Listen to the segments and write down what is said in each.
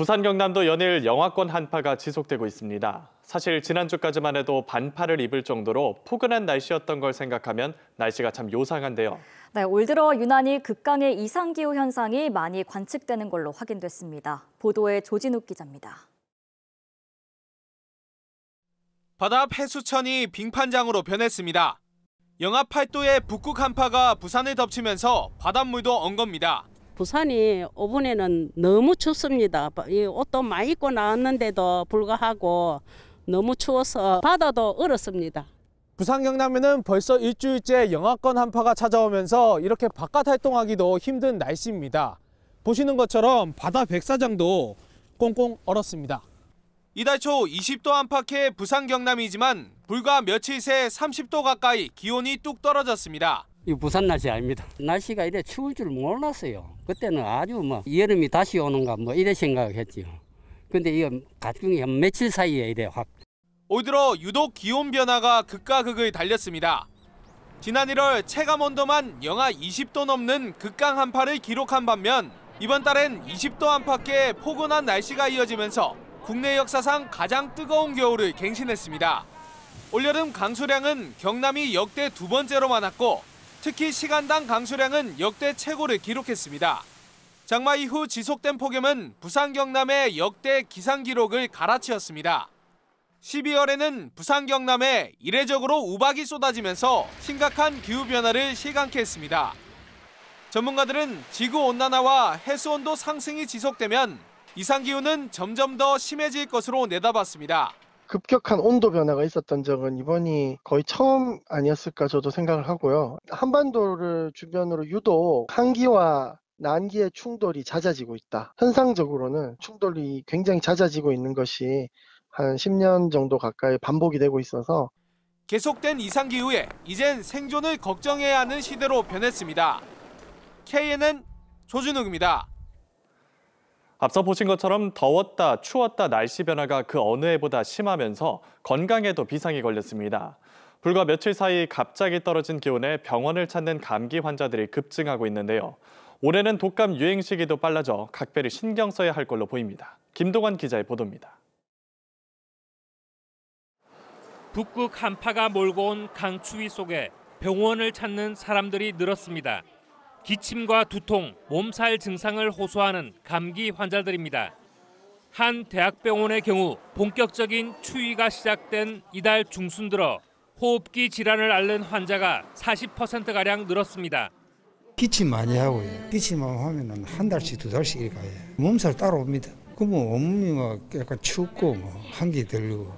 부산 경남도 연일 영하권 한파가 지속되고 있습니다. 사실 지난주까지만 해도 반팔을 입을 정도로 포근한 날씨였던 걸 생각하면 날씨가 참 요상한데요. 네, 올 들어 유난히 극강의 이상기후 현상이 많이 관측되는 걸로 확인됐습니다. 보도에 조진욱 기자입니다. 바다 해수천이 빙판장으로 변했습니다. 영하 8도의 북극 한파가 부산을 덮치면서 바닷물도 언겁니다 부산이 5분에는 너무 춥습니다. 옷도 많이 입고 나왔는데도 불구하고 너무 추워서 바다도 얼었습니다. 부산 경남에는 벌써 일주일째 영하권 한파가 찾아오면서 이렇게 바깥 활동하기도 힘든 날씨입니다. 보시는 것처럼 바다 백사장도 꽁꽁 얼었습니다. 이달 초 20도 안팎의 부산 경남이지만 불과 며칠 새 30도 가까이 기온이 뚝 떨어졌습니다. 이 부산 날씨 아닙니다. 날씨가 이래 추울 줄 몰랐어요. 그때는 아주 뭐 여름이 다시 오는가 뭐 이래 생각했지요. 근데 이거 가중이 한 며칠 사이에 이래 확. 올 들어 유독 기온 변화가 극과 극을 달렸습니다. 지난 1월 체감 온도만 영하 20도 넘는 극강 한파를 기록한 반면 이번 달엔 20도 안팎의 포근한 날씨가 이어지면서 국내 역사상 가장 뜨거운 겨울을 갱신했습니다. 올여름 강수량은 경남이 역대 두 번째로 많았고 특히 시간당 강수량은 역대 최고를 기록했습니다. 장마 이후 지속된 폭염은 부산 경남의 역대 기상 기록을 갈아치웠습니다. 12월에는 부산 경남에 이례적으로 우박이 쏟아지면서 심각한 기후변화를 실감케 했습니다. 전문가들은 지구온난화와 해수온도 상승이 지속되면 이상기후는 점점 더 심해질 것으로 내다봤습니다. 급격한 온도 변화가 있었던 적은 이번이 거의 처음 아니었을까 저도 생각을 하고요. 한반도를 주변으로 유독 한기와 난기의 충돌이 잦아지고 있다. 현상적으로는 충돌이 굉장히 잦아지고 있는 것이 한 10년 정도 가까이 반복이 되고 있어서 계속된 이상기후에 이젠 생존을 걱정해야 하는 시대로 변했습니다. KNN 조준욱입니다. 앞서 보신 것처럼 더웠다 추웠다 날씨 변화가 그 어느 해보다 심하면서 건강에도 비상이 걸렸습니다. 불과 며칠 사이 갑자기 떨어진 기온에 병원을 찾는 감기 환자들이 급증하고 있는데요. 올해는 독감 유행 시기도 빨라져 각별히 신경 써야 할 걸로 보입니다. 김동환 기자의 보도입니다. 북극 한파가 몰고 온 강추위 속에 병원을 찾는 사람들이 늘었습니다. 기침과 두통, 몸살 증상을 호소하는 감기 환자들입니다. 한 대학병원의 경우 본격적인 추위가 시작된 이달 중순 들어 호흡기 질환을 앓는 환자가 40%가량 늘었습니다. 기침 많이 하고요. 예. 기침만 하면 한 달씩 두 달씩 가요. 몸살 따라옵니다. 그럼 뭐몸이막 약간 춥고 뭐 한기 들리고.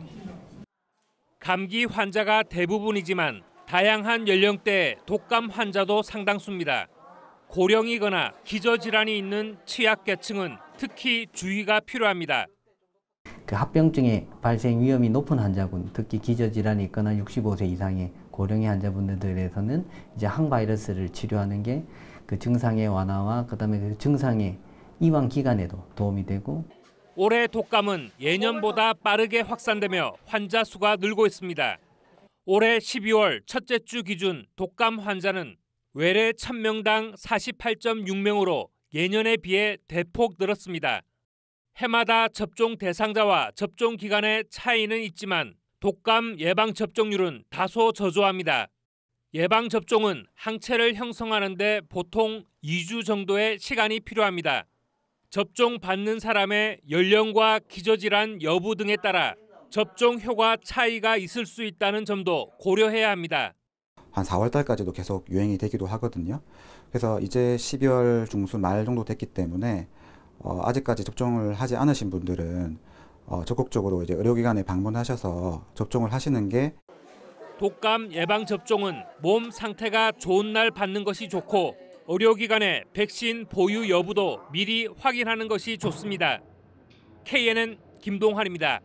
감기 환자가 대부분이지만 다양한 연령대 독감 환자도 상당수입니다. 고령이거나 기저질환이 있는 취약계층은 특히 주의가 필요합니다. 그 합병증의 발생 위험이 높은 환자군, 특히 기저질환이 있거나 65세 이상의 고령의 환자분들에서는 이제 항바이러스를 치료하는 게 그 증상의 완화와 그다음에 그 증상의 이완 기간에도 도움이 되고 올해 독감은 예년보다 빠르게 확산되며 환자 수가 늘고 있습니다. 올해 12월 첫째 주 기준 독감 환자는 외래 1000명당 48.6명으로 예년에 비해 대폭 늘었습니다. 해마다 접종 대상자와 접종 기간의 차이는 있지만 독감 예방 접종률은 다소 저조합니다. 예방 접종은 항체를 형성하는데 보통 2주 정도의 시간이 필요합니다. 접종 받는 사람의 연령과 기저질환 여부 등에 따라 접종 효과 차이가 있을 수 있다는 점도 고려해야 합니다. 한 4월 달까지도 계속 유행이 되기도 하거든요. 그래서 이제 12월 중순 말 정도 됐기 때문에 어, 아직까지 접종을 하지 않으신 분들은 어, 적극적으로 이제 의료기관에 방문하셔서 접종을 하시는 게 독감 예방 접종은 몸 상태가 좋은 날 받는 것이 좋고 의료기관의 백신 보유 여부도 미리 확인하는 것이 좋습니다. KNN 김동환입니다.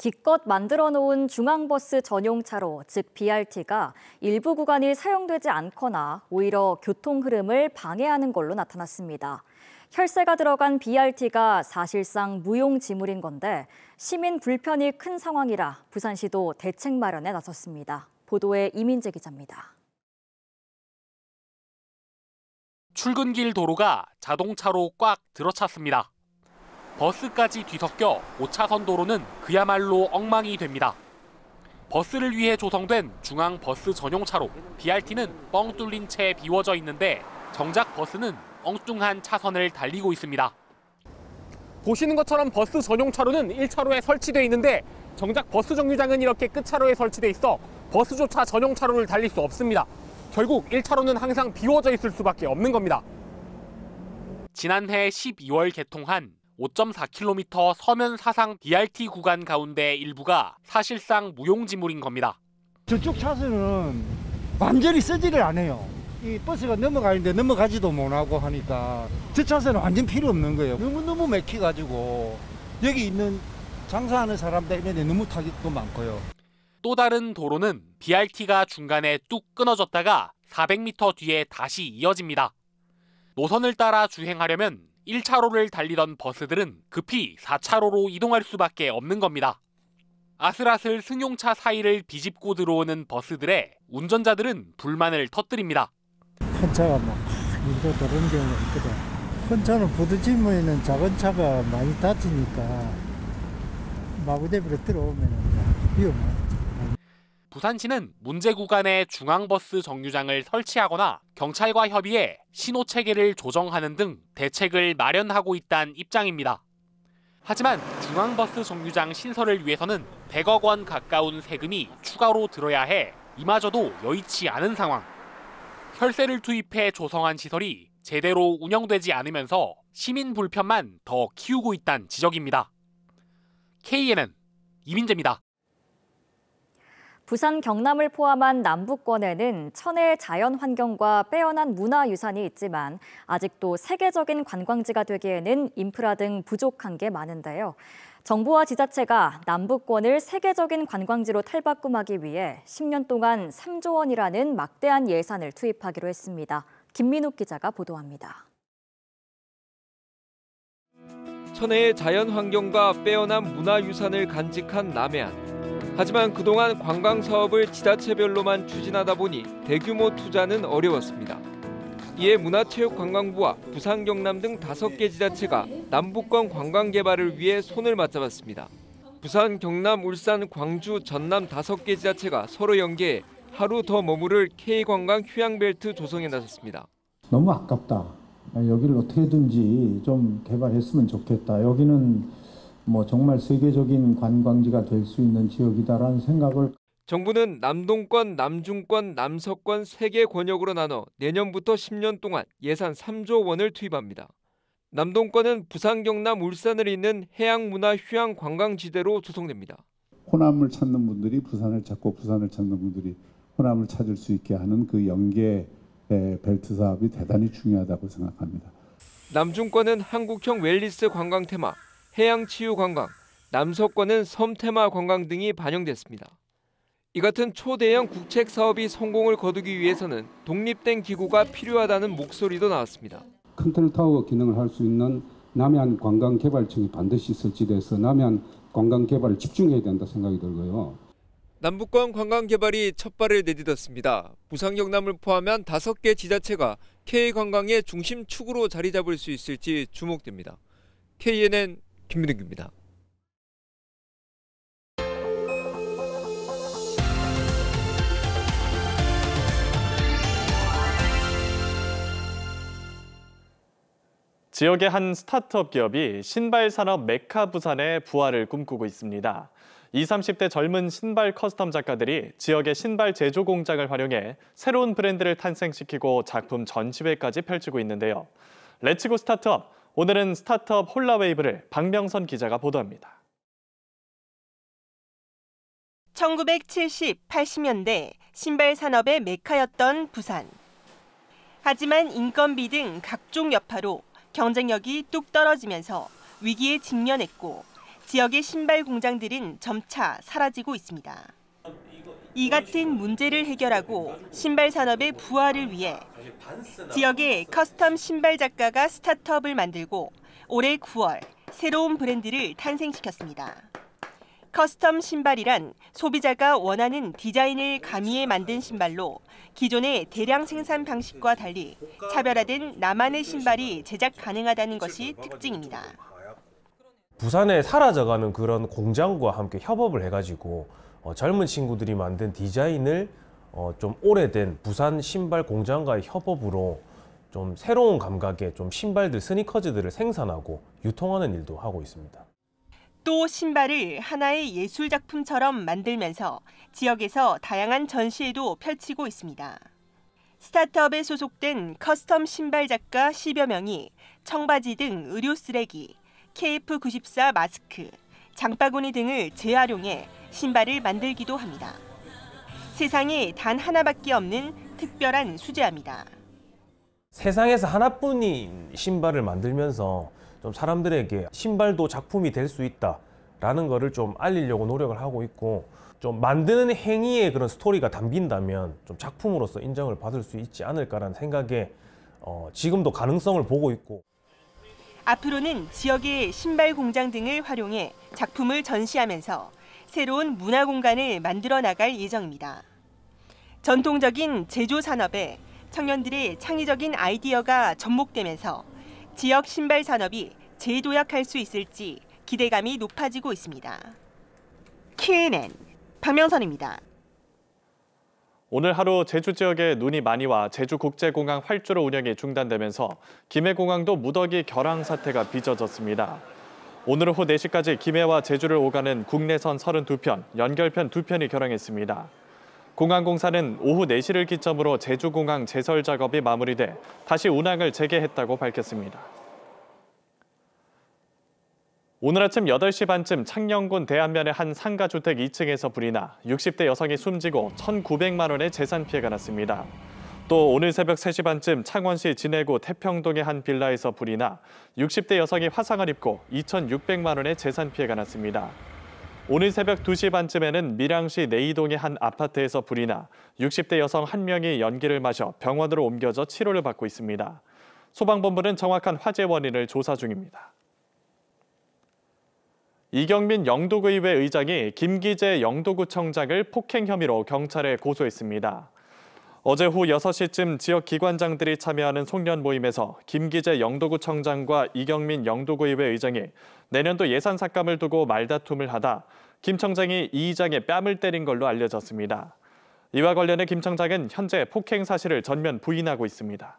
기껏 만들어 놓은 중앙버스 전용 차로, 즉 BRT가 일부 구간이 사용되지 않거나 오히려 교통 흐름을 방해하는 걸로 나타났습니다. 혈세가 들어간 BRT가 사실상 무용지물인 건데 시민 불편이 큰 상황이라 부산시도 대책 마련에 나섰습니다. 보도에 이민재 기자입니다. 출근길 도로가 자동차로 꽉 들어찼습니다. 버스까지 뒤섞여 5차선 도로는 그야말로 엉망이 됩니다. 버스를 위해 조성된 중앙 버스 전용 차로 BRT는 뻥 뚫린 채 비워져 있는데 정작 버스는 엉뚱한 차선을 달리고 있습니다. 보시는 것처럼 버스 전용 차로는 1차로에 설치돼 있는데 정작 버스 정류장은 이렇게 끝차로에 설치돼 있어 버스조차 전용 차로를 달릴 수 없습니다. 결국 1차로는 항상 비워져 있을 수밖에 없는 겁니다. 지난해 12월 개통한 5.4km 서면 사상 DRT 구간 가운데 일부가 사실상 무용지물인 겁니다. 저쪽 차선은 완전히 쓰지를 않아요. 이 버스가 넘어가는데 넘어가지도 못하고 하니까 저 차선은 완전 필요 없는 거예요. 너무너무 맥히가지고 여기 있는 장사하는 사람 때문에 너무 타격도 많고요. 또 다른 도로는 BRT가 중간에 뚝 끊어졌다가 400m 뒤에 다시 이어집니다. 노선을 따라 주행하려면 1차로를 달리던 버스들은 급히 4차로로 이동할 수밖에 없는 겁니다. 아슬아슬 승용차 사이를 비집고 들어오는 버스들의 운전자들은 불만을 터뜨립니다. 큰 차가 막 밀고 들어경우 있거든. 큰 차는 부딪히면 작은 차가 많이 다치니까 마구대비로 들어오면 위험해. 부산시는 문제 구간에 중앙버스 정류장을 설치하거나 경찰과 협의해 신호 체계를 조정하는 등 대책을 마련하고 있다는 입장입니다. 하지만 중앙버스 정류장 신설을 위해서는 100억 원 가까운 세금이 추가로 들어야 해 이마저도 여의치 않은 상황. 혈세를 투입해 조성한 시설이 제대로 운영되지 않으면서 시민 불편만 더 키우고 있다는 지적입니다. KNN 이민재입니다. 부산 경남을 포함한 남북권에는 천혜의 자연 환경과 빼어난 문화유산이 있지만 아직도 세계적인 관광지가 되기에는 인프라 등 부족한 게 많은데요. 정부와 지자체가 남북권을 세계적인 관광지로 탈바꿈하기 위해 10년 동안 3조 원이라는 막대한 예산을 투입하기로 했습니다. 김민욱 기자가 보도합니다. 천혜의 자연 환경과 빼어난 문화유산을 간직한 남해안. 하지만 그동안 관광 사업을 지자체별로만 추진하다 보니 대규모 투자는 어려웠습니다. 이에 문화체육관광부와 부산 경남 등 다섯 개 지자체가 남북권 관광 개발을 위해 손을 맞잡았습니다. 부산, 경남, 울산, 광주, 전남 다섯 개 지자체가 서로 연계해 하루 더 머무를 K관광 휴양벨트 조성에 나섰습니다. 너무 아깝다. 여기를 어떻게든지 좀 개발했으면 좋겠다. 여기는 뭐 정말 세계적인 관광지가 될 수 있는 지역이다라는 생각을 정부는 남동권, 남중권, 남서권 세개 권역으로 나눠 내년부터 10년 동안 예산 3조 원을 투입합니다. 남동권은 부산, 경남, 울산을 잇는 해양문화 휴양 관광지대로 조성됩니다. 호남을 찾는 분들이 부산을 찾고 부산을 찾는 분들이 호남을 찾을 수 있게 하는 그 연계 벨트 사업이 대단히 중요하다고 생각합니다. 남중권은 한국형 웰리스 관광 테마, 해양치유관광, 남서권은 섬테마 관광 등이 반영됐습니다. 이 같은 초대형 국책 사업이 성공을 거두기 위해서는 독립된 기구가 필요하다는 목소리도 나왔습니다. 컨트롤 타워 기능을 할 수 있는 남해안 관광개발청이 반드시 설치돼서 남해안 관광개발을 집중해야 된다 생각이 들고요. 남북권 관광개발이 첫발을 내딛었습니다. 부상경남을 포함한 다섯 개 지자체가 K관광의 중심축으로 자리 잡을 수 있을지 주목됩니다. KNN 김민욱입니다. 지역의 한 스타트업 기업이 신발 산업 메카 부산의 부활을 꿈꾸고 있습니다. 20, 30대 젊은 신발 커스텀 작가들이 지역의 신발 제조 공장을 활용해 새로운 브랜드를 탄생시키고 작품 전시회까지 펼치고 있는데요. 레츠고 스타트업 오늘은 스타트업 홀라웨이브를 박명선 기자가 보도합니다. 1970, 80년대 신발 산업의 메카였던 부산. 하지만 인건비 등 각종 여파로 경쟁력이 뚝 떨어지면서 위기에 직면했고 지역의 신발 공장들은 점차 사라지고 있습니다. 이 같은 문제를 해결하고 신발 산업의 부활을 위해 지역의 커스텀 신발 작가가 스타트업을 만들고 올해 9월 새로운 브랜드를 탄생시켰습니다. 커스텀 신발이란 소비자가 원하는 디자인을 가미해 만든 신발로 기존의 대량 생산 방식과 달리 차별화된 나만의 신발이 제작 가능하다는 것이 특징입니다. 부산에 사라져가는 그런 공장과 함께 협업을 해가지고 어, 젊은 친구들이 만든 디자인을 어, 좀 오래된 부산 신발 공장과의 협업으로 좀 새로운 감각의 좀 신발들 스니커즈들을 생산하고 유통하는 일도 하고 있습니다. 또 신발을 하나의 예술 작품처럼 만들면서 지역에서 다양한 전시회도 펼치고 있습니다. 스타트업에 소속된 커스텀 신발 작가 10여 명이 청바지 등 의료 쓰레기, KF94 마스크, 장바구니 등을 재활용해 신발을 만들기도 합니다. 세상에 단 하나밖에 없는 특별한 수제화입니다 세상에서 하나뿐인 신발을 만들면서 좀 사람들에게 신발도 작품이 될 수 있다라는 것을 좀 알리려고 노력을 하고 있고 좀 만드는 행위에 그런 스토리가 담긴다면 좀 작품으로서 인정을 받을 수 있지 않을까라는 생각에 어, 지금도 가능성을 보고 있고 앞으로는 지역의 신발 공장 등을 활용해 작품을 전시하면서 새로운 문화 공간을 만들어 나갈 예정입니다. 전통적인 제조 산업에 청년들의 창의적인 아이디어가 접목되면서 지역 신발 산업이 재도약할 수 있을지 기대감이 높아지고 있습니다. q n n 박명선입니다. 오늘 하루 제주 지역에 눈이 많이 와 제주국제공항 활주로 운영이 중단되면서 김해공항도 무더기 결항 사태가 빚어졌습니다. 오늘 오후 4시까지 김해와 제주를 오가는 국내선 32편, 연결편 2편이 결항했습니다. 공항공사는 오후 4시를 기점으로 제주공항 제설 작업이 마무리돼 다시 운항을 재개했다고 밝혔습니다. 오늘 아침 8시 반쯤 창녕군 대한면의한 상가주택 2층에서 불이 나 60대 여성이 숨지고 1,900만 원의 재산 피해가 났습니다. 또 오늘 새벽 3시 반쯤 창원시 진해구 태평동의 한 빌라에서 불이 나 60대 여성이 화상을 입고 2,600만 원의 재산 피해가 났습니다. 오늘 새벽 2시 반쯤에는 밀양시 내이동의 한 아파트에서 불이 나 60대 여성 한 명이 연기를 마셔 병원으로 옮겨져 치료를 받고 있습니다. 소방본부는 정확한 화재 원인을 조사 중입니다. 이경민 영도의회 구 의장이 김기재 영도구청장을 폭행 혐의로 경찰에 고소했습니다. 어제 후 6시쯤 지역 기관장들이 참여하는 송년 모임에서 김기재 영도구청장과 이경민 영도구의회 의장이 내년도 예산 삭감을 두고 말다툼을 하다 김 청장이 이 의장의 뺨을 때린 걸로 알려졌습니다. 이와 관련해 김 청장은 현재 폭행 사실을 전면 부인하고 있습니다.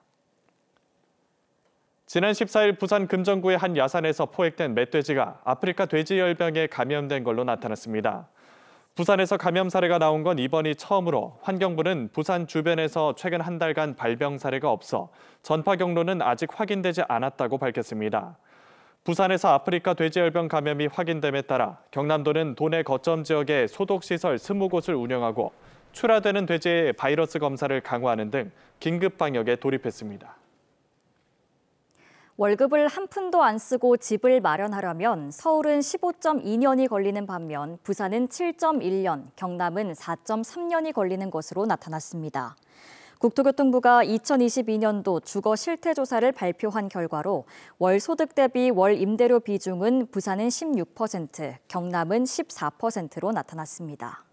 지난 14일 부산 금정구의 한 야산에서 포획된 멧돼지가 아프리카 돼지열병에 감염된 걸로 나타났습니다. 부산에서 감염 사례가 나온 건 이번이 처음으로 환경부는 부산 주변에서 최근 한 달간 발병 사례가 없어 전파 경로는 아직 확인되지 않았다고 밝혔습니다. 부산에서 아프리카 돼지열병 감염이 확인됨에 따라 경남도는 도내 거점 지역에 소독시설 20곳을 운영하고 출하되는 돼지의 바이러스 검사를 강화하는 등 긴급 방역에 돌입했습니다. 월급을 한 푼도 안 쓰고 집을 마련하려면 서울은 15.2년이 걸리는 반면 부산은 7.1년, 경남은 4.3년이 걸리는 것으로 나타났습니다. 국토교통부가 2022년도 주거 실태 조사를 발표한 결과로 월 소득 대비 월 임대료 비중은 부산은 16%, 경남은 14%로 나타났습니다.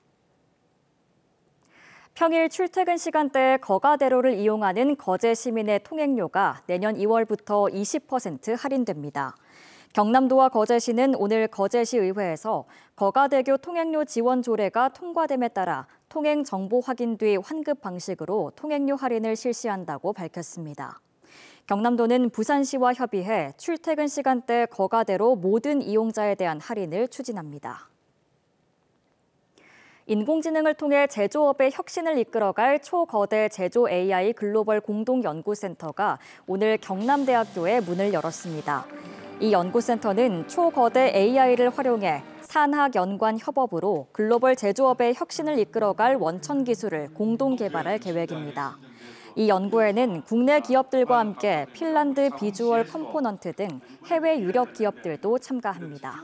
평일 출퇴근 시간대에 거가대로를 이용하는 거제 시민의 통행료가 내년 2월부터 20% 할인됩니다. 경남도와 거제시는 오늘 거제시 의회에서 거가대교 통행료 지원 조례가 통과됨에 따라 통행 정보 확인 뒤 환급 방식으로 통행료 할인을 실시한다고 밝혔습니다. 경남도는 부산시와 협의해 출퇴근 시간대 거가대로 모든 이용자에 대한 할인을 추진합니다. 인공지능을 통해 제조업의 혁신을 이끌어갈 초거대 제조 AI 글로벌 공동연구센터가 오늘 경남대학교에 문을 열었습니다. 이 연구센터는 초거대 AI를 활용해 산학 연관 협업으로 글로벌 제조업의 혁신을 이끌어갈 원천 기술을 공동 개발할 계획입니다. 이 연구에는 국내 기업들과 함께 핀란드 비주얼 컴포넌트 등 해외 유력 기업들도 참가합니다.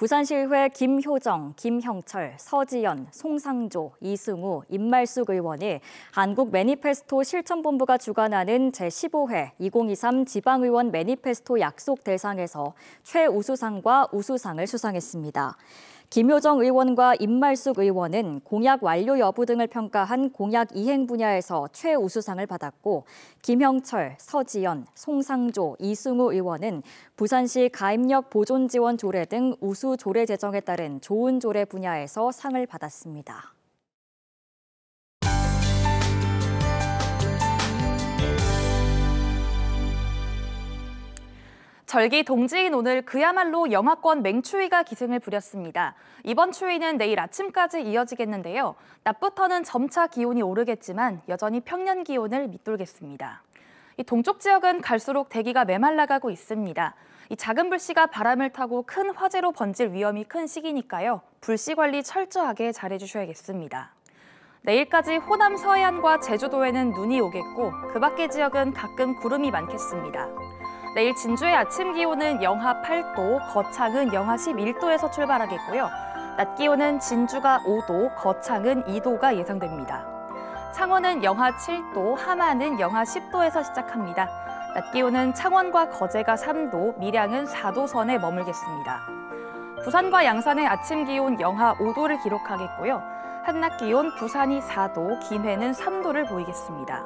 부산시의회 김효정, 김형철, 서지연, 송상조, 이승우, 임말숙 의원이 한국 매니페스토 실천본부가 주관하는 제15회 2023 지방의원 매니페스토 약속 대상에서 최우수상과 우수상을 수상했습니다. 김효정 의원과 임말숙 의원은 공약 완료 여부 등을 평가한 공약 이행 분야에서 최우수상을 받았고 김형철, 서지연, 송상조, 이승우 의원은 부산시 가입력 보존 지원 조례 등 우수 조례 제정에 따른 좋은 조례 분야에서 상을 받았습니다. 절기 동지인 오늘 그야말로 영하권 맹추위가 기승을 부렸습니다. 이번 추위는 내일 아침까지 이어지겠는데요. 낮부터는 점차 기온이 오르겠지만 여전히 평년 기온을 밑돌겠습니다. 이 동쪽 지역은 갈수록 대기가 메말라가고 있습니다. 이 작은 불씨가 바람을 타고 큰 화재로 번질 위험이 큰 시기니까요. 불씨 관리 철저하게 잘해주셔야겠습니다. 내일까지 호남 서해안과 제주도에는 눈이 오겠고 그 밖의 지역은 가끔 구름이 많겠습니다. 내일 진주의 아침 기온은 영하 8도, 거창은 영하 11도에서 출발하겠고요. 낮 기온은 진주가 5도, 거창은 2도가 예상됩니다. 창원은 영하 7도, 하마는 영하 10도에서 시작합니다. 낮 기온은 창원과 거제가 3도, 밀양은 4도 선에 머물겠습니다. 부산과 양산의 아침 기온 영하 5도를 기록하겠고요. 한낮 기온 부산이 4도, 김해는 3도를 보이겠습니다.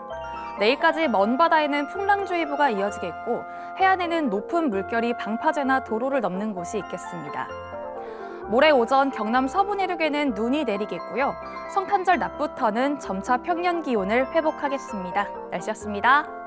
내일까지 먼 바다에는 풍랑주의보가 이어지겠고 해안에는 높은 물결이 방파제나 도로를 넘는 곳이 있겠습니다. 모레 오전 경남 서부 내륙에는 눈이 내리겠고요. 성탄절 낮부터는 점차 평년 기온을 회복하겠습니다. 날씨였습니다.